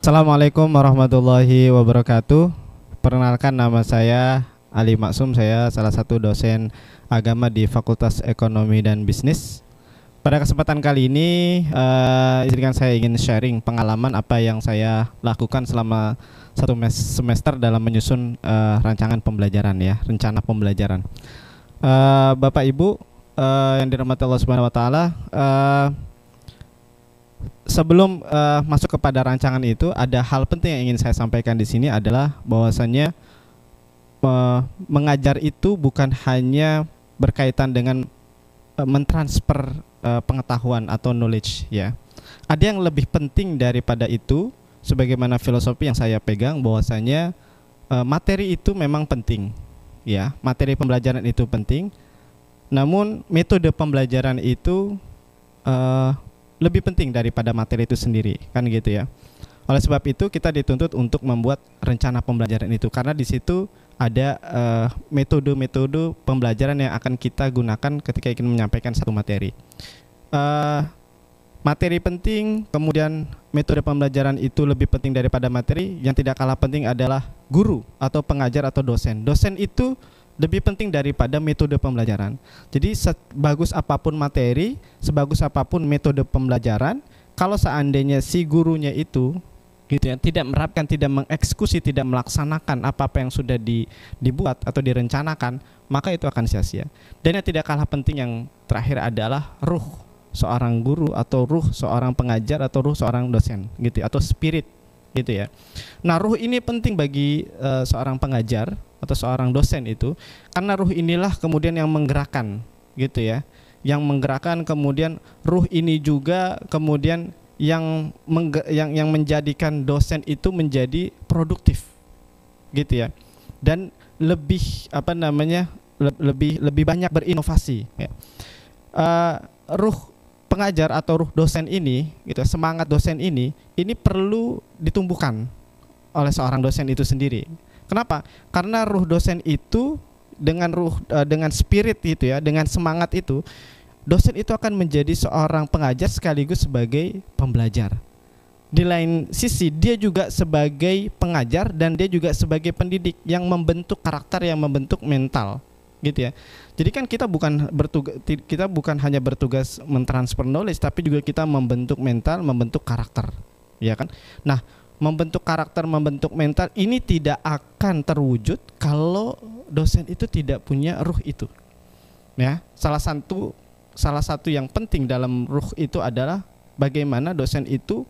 Assalamualaikum warahmatullahi wabarakatuh. Perkenalkan nama saya Ali Maksum, saya salah satu dosen agama di Fakultas Ekonomi dan Bisnis. Pada kesempatan kali ini, uh, izinkan saya ingin sharing pengalaman apa yang saya lakukan selama satu semester dalam menyusun uh, rancangan pembelajaran ya, rencana pembelajaran. Uh, Bapak Ibu uh, yang dirahmati Allah Subhanahu Wa Taala. Uh, sebelum uh, masuk kepada rancangan itu ada hal penting yang ingin saya sampaikan di sini adalah bahwasannya uh, mengajar itu bukan hanya berkaitan dengan uh, mentransfer uh, pengetahuan atau knowledge ya. Ada yang lebih penting daripada itu sebagaimana filosofi yang saya pegang bahwasanya uh, materi itu memang penting ya. Materi pembelajaran itu penting. Namun metode pembelajaran itu uh, lebih penting daripada materi itu sendiri kan gitu ya oleh sebab itu kita dituntut untuk membuat rencana pembelajaran itu karena di situ ada eh, metode-metode uh, pembelajaran yang akan kita gunakan ketika ingin menyampaikan satu materi uh, materi penting kemudian metode pembelajaran itu lebih penting daripada materi yang tidak kalah penting adalah guru atau pengajar atau dosen dosen itu lebih penting daripada metode pembelajaran. Jadi sebagus apapun materi, sebagus apapun metode pembelajaran, kalau seandainya si gurunya itu gitu ya, tidak menerapkan, tidak mengeksekusi, tidak melaksanakan apa-apa yang sudah di, dibuat atau direncanakan, maka itu akan sia-sia. Dan yang tidak kalah penting yang terakhir adalah ruh seorang guru atau ruh seorang pengajar atau ruh seorang dosen gitu ya, atau spirit gitu ya. Nah, ruh ini penting bagi uh, seorang pengajar atau seorang dosen itu karena ruh inilah kemudian yang menggerakkan gitu ya yang menggerakkan kemudian ruh ini juga kemudian yang yang yang menjadikan dosen itu menjadi produktif gitu ya dan lebih apa namanya le lebih lebih banyak berinovasi ya. uh, ruh pengajar atau ruh dosen ini gitu ya, semangat dosen ini ini perlu ditumbuhkan oleh seorang dosen itu sendiri Kenapa? Karena ruh dosen itu dengan ruh eh, dengan spirit itu ya, dengan semangat itu dosen itu akan menjadi seorang pengajar sekaligus sebagai pembelajar. Di lain sisi dia juga sebagai pengajar dan dia juga sebagai pendidik yang membentuk karakter yang membentuk mental gitu ya. Jadi kan kita bukan bertugas kita bukan hanya bertugas mentransfer knowledge tapi juga kita membentuk mental, membentuk karakter, ya kan? Nah, membentuk karakter, membentuk mental ini tidak akan terwujud kalau dosen itu tidak punya ruh itu. Ya, salah satu salah satu yang penting dalam ruh itu adalah bagaimana dosen itu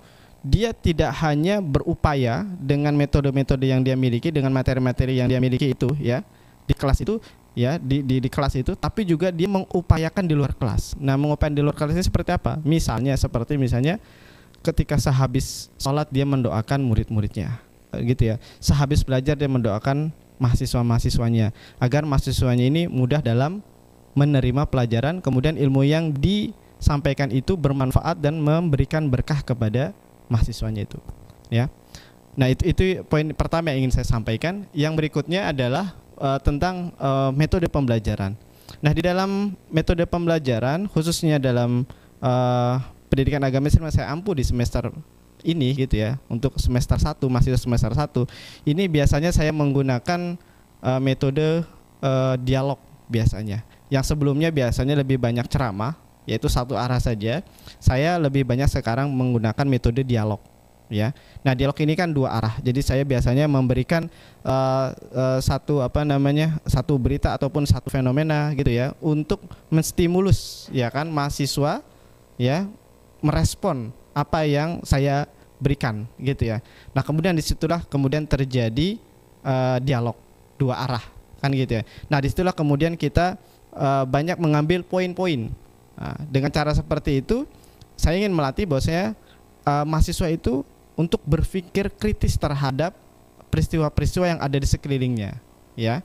dia tidak hanya berupaya dengan metode-metode yang dia miliki dengan materi-materi yang dia miliki itu ya di kelas itu ya di, di di kelas itu tapi juga dia mengupayakan di luar kelas. Nah, mengupayakan di luar kelas ini seperti apa? Misalnya seperti misalnya ketika sehabis sholat dia mendoakan murid-muridnya eh, gitu ya sehabis belajar dia mendoakan mahasiswa-mahasiswanya agar mahasiswanya ini mudah dalam menerima pelajaran kemudian ilmu yang disampaikan itu bermanfaat dan memberikan berkah kepada mahasiswanya itu ya nah itu itu poin pertama yang ingin saya sampaikan yang berikutnya adalah uh, tentang uh, metode pembelajaran nah di dalam metode pembelajaran khususnya dalam uh, pendidikan agama Islam yang saya ampu di semester ini gitu ya untuk semester satu masih semester satu. ini biasanya saya menggunakan uh, metode uh, dialog biasanya yang sebelumnya biasanya lebih banyak ceramah yaitu satu arah saja saya lebih banyak sekarang menggunakan metode dialog ya nah dialog ini kan dua arah jadi saya biasanya memberikan uh, uh, satu apa namanya satu berita ataupun satu fenomena gitu ya untuk menstimulus ya kan mahasiswa ya merespon apa yang saya berikan gitu ya. Nah kemudian disitulah kemudian terjadi uh, dialog dua arah kan gitu ya. Nah disitulah kemudian kita uh, banyak mengambil poin-poin. Nah, dengan cara seperti itu saya ingin melatih bahwasanya uh, eh, mahasiswa itu untuk berpikir kritis terhadap peristiwa-peristiwa yang ada di sekelilingnya ya.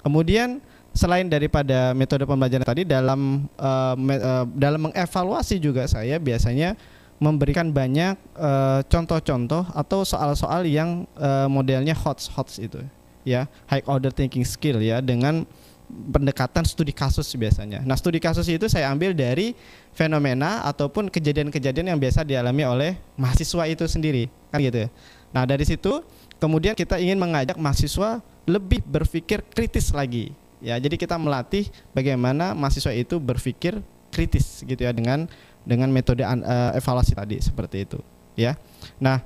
Kemudian selain daripada metode pembelajaran tadi dalam uh, me, uh, dalam mengevaluasi juga saya biasanya memberikan banyak eh, contoh-contoh uh, atau soal-soal yang uh, modelnya hot hot itu ya high order thinking skill ya dengan pendekatan studi kasus biasanya. Nah, studi kasus itu saya ambil dari fenomena ataupun kejadian-kejadian yang biasa dialami oleh mahasiswa itu sendiri, kan gitu ya. Nah, dari situ kemudian kita ingin mengajak mahasiswa lebih berpikir kritis lagi Ya, jadi kita melatih bagaimana mahasiswa itu berpikir kritis gitu ya dengan dengan metode uh, evaluasi tadi seperti itu, ya. Nah,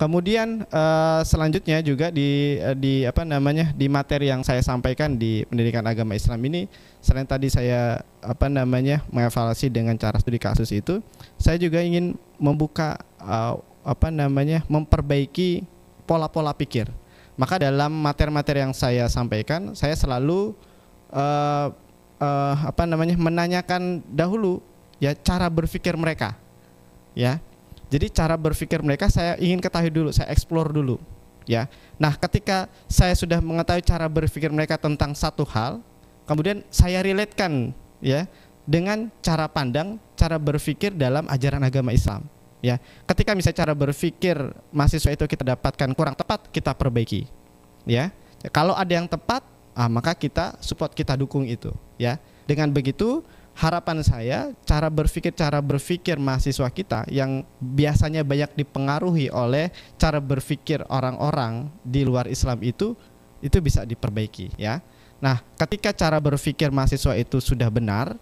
kemudian uh, selanjutnya juga di uh, di apa namanya di materi yang saya sampaikan di pendidikan agama Islam ini selain tadi saya apa namanya mengevaluasi dengan cara studi kasus itu saya juga ingin membuka uh, apa namanya memperbaiki pola-pola pikir maka dalam materi-materi yang saya sampaikan saya selalu uh, apa namanya menanyakan dahulu ya cara berpikir mereka ya jadi cara berpikir mereka saya ingin ketahui dulu saya explore dulu ya nah ketika saya sudah mengetahui cara berpikir mereka tentang satu hal kemudian saya relatekan ya dengan cara pandang cara berpikir dalam ajaran agama Islam ya ketika misalnya cara berpikir mahasiswa itu kita dapatkan kurang tepat kita perbaiki ya kalau ada yang tepat ah, maka kita support kita dukung itu ya dengan begitu harapan saya cara berpikir cara berpikir mahasiswa kita yang biasanya banyak dipengaruhi oleh cara berpikir orang-orang di luar Islam itu itu bisa diperbaiki ya. Nah, ketika cara berpikir mahasiswa itu sudah benar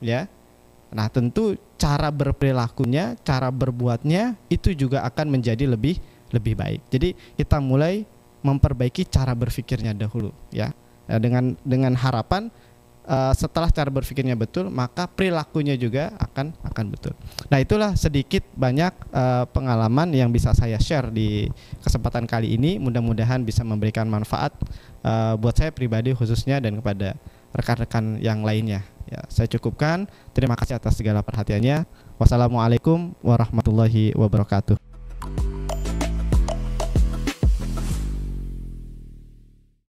ya. Nah, tentu cara berperilakunya, cara berbuatnya itu juga akan menjadi lebih lebih baik. Jadi kita mulai memperbaiki cara berpikirnya dahulu ya ya, dengan dengan harapan uh, setelah cara berpikirnya betul maka perilakunya juga akan akan betul nah itulah sedikit banyak uh, pengalaman yang bisa saya share di kesempatan kali ini mudah-mudahan bisa memberikan manfaat uh, buat saya pribadi khususnya dan kepada rekan-rekan yang lainnya ya saya cukupkan terima kasih atas segala perhatiannya wassalamualaikum warahmatullahi wabarakatuh